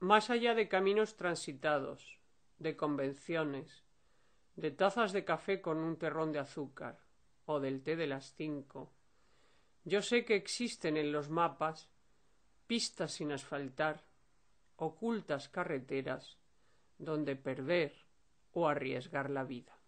más allá de caminos transitados, de convenciones, de tazas de café con un terrón de azúcar, o del té de las cinco. Yo sé que existen en los mapas pistas sin asfaltar, ocultas carreteras, donde perder o arriesgar la vida.